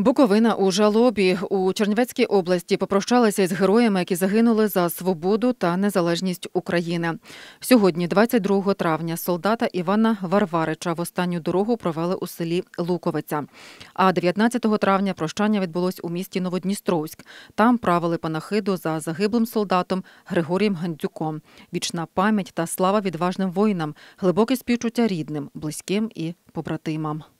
Буковина у жалобі у Чернівецькій області попрощалася із героями, які загинули за свободу та незалежність України. Сьогодні, 22 травня, солдата Івана Варварича в останню дорогу провели у селі Луковиця. А 19 травня прощання відбулось у місті Новодністровськ. Там правили панахиду за загиблим солдатом Григорієм Гандзюком. Вічна пам'ять та слава відважним воїнам, глибоке співчуття рідним, близьким і побратимам.